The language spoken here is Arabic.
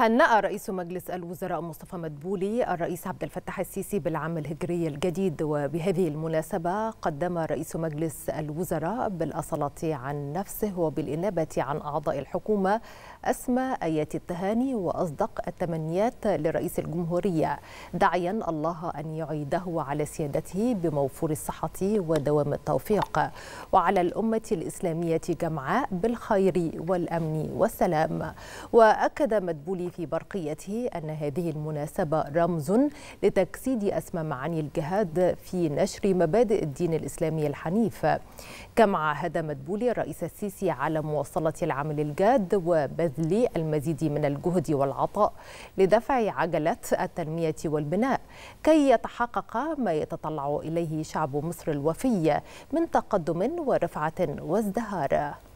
هنأ رئيس مجلس الوزراء مصطفى مدبولي الرئيس عبد الفتاح السيسي بالعام الهجري الجديد وبهذه المناسبة قدم رئيس مجلس الوزراء بالأصالة عن نفسه وبالإنابة عن أعضاء الحكومة أسمى آيات التهاني وأصدق التمنيات لرئيس الجمهورية داعيا الله أن يعيده على سيادته بموفور الصحة ودوام التوفيق وعلى الأمة الإسلامية جمعاء بالخير والأمن والسلام وأكد مدبولي في برقيته أن هذه المناسبة رمز لتجسيد أسمى معاني الجهاد في نشر مبادئ الدين الإسلامي الحنيف كما عهد مدبولي الرئيس السيسي على مواصلة العمل الجاد وبذل المزيد من الجهد والعطاء لدفع عجلة التنمية والبناء كي يتحقق ما يتطلع إليه شعب مصر الوفي من تقدم ورفعة وازدهار